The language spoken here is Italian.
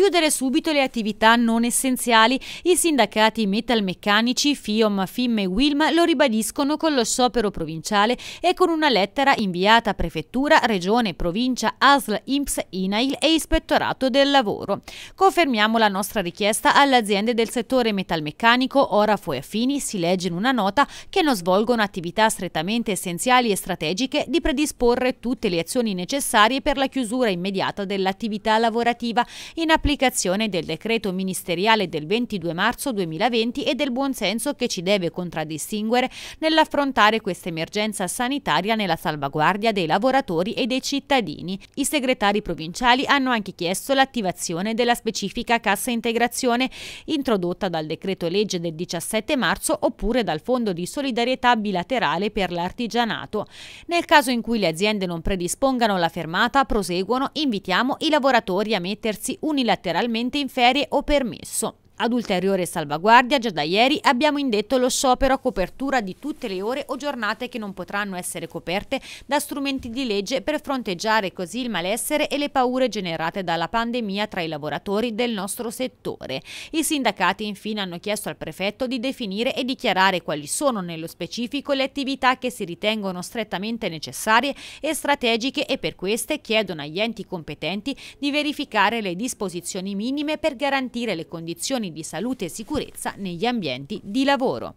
chiudere subito le attività non essenziali. I sindacati metalmeccanici FIOM, FIM e WILM lo ribadiscono con lo sciopero provinciale e con una lettera inviata a Prefettura, Regione, Provincia, ASL, IMPS, INAIL e Ispettorato del Lavoro. Confermiamo la nostra richiesta alle aziende del settore metalmeccanico, Orafo e Affini, si legge in una nota, che non svolgono attività strettamente essenziali e strategiche, di predisporre tutte le azioni necessarie per la chiusura immediata dell'attività lavorativa in applicazione l'applicazione del decreto ministeriale del 22 marzo 2020 e del buonsenso che ci deve contraddistinguere nell'affrontare questa emergenza sanitaria nella salvaguardia dei lavoratori e dei cittadini. I segretari provinciali hanno anche chiesto l'attivazione della specifica cassa integrazione introdotta dal decreto legge del 17 marzo oppure dal Fondo di solidarietà bilaterale per l'artigianato. Nel caso in cui le aziende non predispongano la fermata, proseguono, invitiamo i lavoratori a mettersi unilateralmente letteralmente in ferie o permesso. Ad ulteriore salvaguardia, già da ieri abbiamo indetto lo sciopero a copertura di tutte le ore o giornate che non potranno essere coperte da strumenti di legge per fronteggiare così il malessere e le paure generate dalla pandemia tra i lavoratori del nostro settore. I sindacati infine hanno chiesto al prefetto di definire e dichiarare quali sono nello specifico le attività che si ritengono strettamente necessarie e strategiche e per queste chiedono agli enti competenti di verificare le disposizioni minime per garantire le condizioni di salute e sicurezza negli ambienti di lavoro.